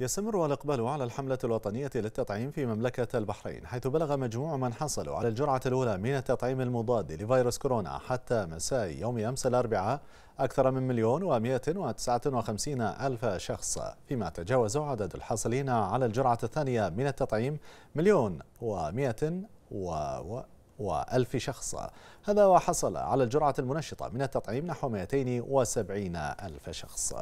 يستمر الإقبال على الحملة الوطنية للتطعيم في مملكة البحرين حيث بلغ مجموع من حصلوا على الجرعة الأولى من التطعيم المضاد لفيروس كورونا حتى مساء يوم أمس الأربعاء أكثر من مليون ومئة وتسعة وخمسين ألف شخص فيما تجاوز عدد الحاصلين على الجرعة الثانية من التطعيم مليون ومئة و... وألف شخص هذا وحصل على الجرعة المنشطة من التطعيم نحو 270 ألف شخص